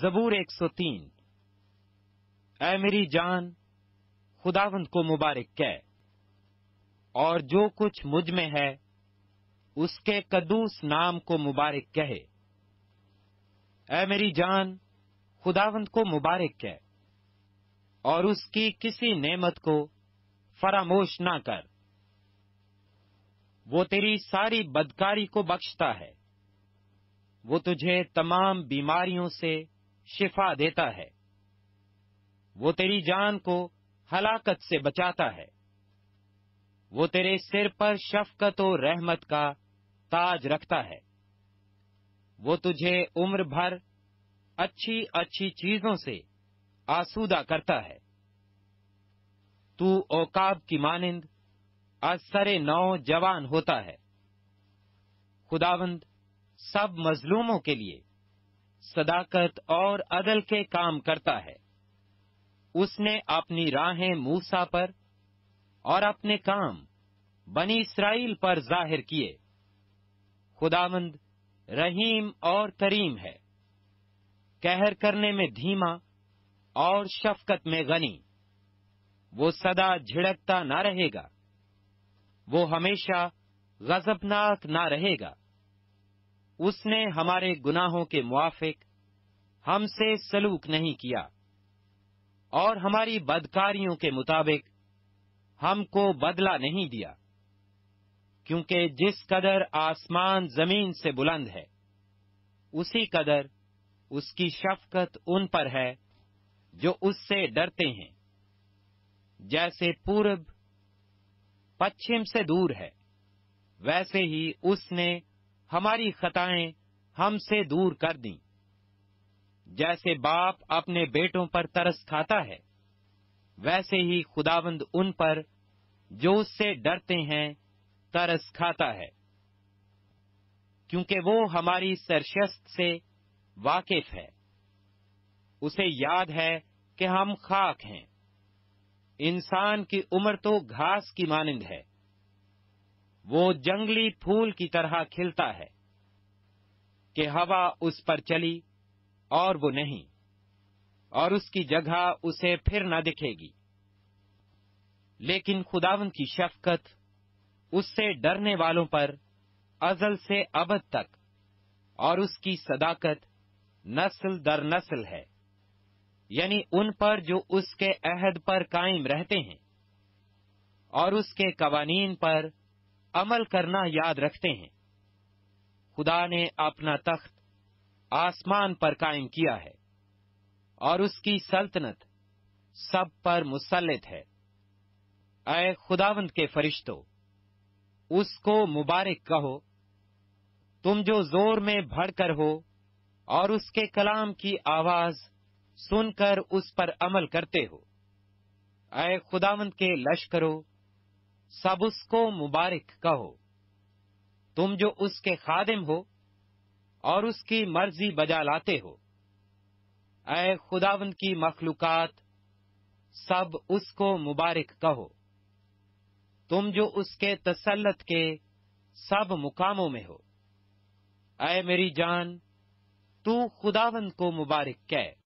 जबूर 103 ऐ मेरी जान खुदावंत को मुबारक कह और जो कुछ मुझ में है उसके कदूस नाम को मुबारक कहे ऐ मेरी जान खुदावंत को मुबारक कह और उसकी किसी नेमत को फरामोश ना कर वो तेरी सारी बदकारी को बख्शता है वो तुझे तमाम बीमारियों से शिफा देता है वो तेरी जान को हलाकत से बचाता है वो तेरे सिर पर शफकत और रहमत का ताज रखता है वो तुझे उम्र भर अच्छी अच्छी चीजों से आसूदा करता है तू औकाब की मानिंद असरे नौ जवान होता है खुदावंद सब मजलूमों के लिए सदाकत और अदल के काम करता है उसने अपनी राहें मूसा पर और अपने काम बनी इसराइल पर जाहिर किए खुदामंद रहीम और करीम है कहर करने में धीमा और शफकत में गनी वो सदा झिड़कता ना रहेगा वो हमेशा गजबनाक ना रहेगा उसने हमारे गुनाहों के मुआफिक हमसे सलूक नहीं किया और हमारी बदकारियों के मुताबिक हमको बदला नहीं दिया क्योंकि जिस कदर आसमान जमीन से बुलंद है उसी कदर उसकी शफकत उन पर है जो उससे डरते हैं जैसे पूर्व पश्चिम से दूर है वैसे ही उसने हमारी खताएं हमसे दूर कर दी जैसे बाप अपने बेटों पर तरस खाता है वैसे ही खुदावंद उन पर जो उससे डरते हैं तरस खाता है क्योंकि वो हमारी सरशस्त से वाकिफ है उसे याद है कि हम खाक हैं इंसान की उम्र तो घास की मानंद है वो जंगली फूल की तरह खिलता है कि हवा उस पर चली और वो नहीं और उसकी जगह उसे फिर न दिखेगी लेकिन खुदावन की शफकत उससे डरने वालों पर अजल से अबद तक और उसकी सदाकत नस्ल दर नस्ल है यानी उन पर जो उसके अहद पर कायम रहते हैं और उसके कवानीन पर अमल करना याद रखते हैं खुदा ने अपना तख्त आसमान पर कायम किया है और उसकी सल्तनत सब पर मुसलित है अय खुदावंत के फरिश्तों उसको मुबारक कहो तुम जो जोर में भड़कर हो और उसके कलाम की आवाज सुनकर उस पर अमल करते हो अय खुदावंत के लश्करों सब उसको मुबारक कहो तुम जो उसके खादिम हो और उसकी मर्जी बजा लाते हो ऐ खुदावन की मखलूकत सब उसको मुबारक कहो तुम जो उसके तसल्लत के सब मुकामों में हो ऐ मेरी जान तू खुदावन को मुबारक कह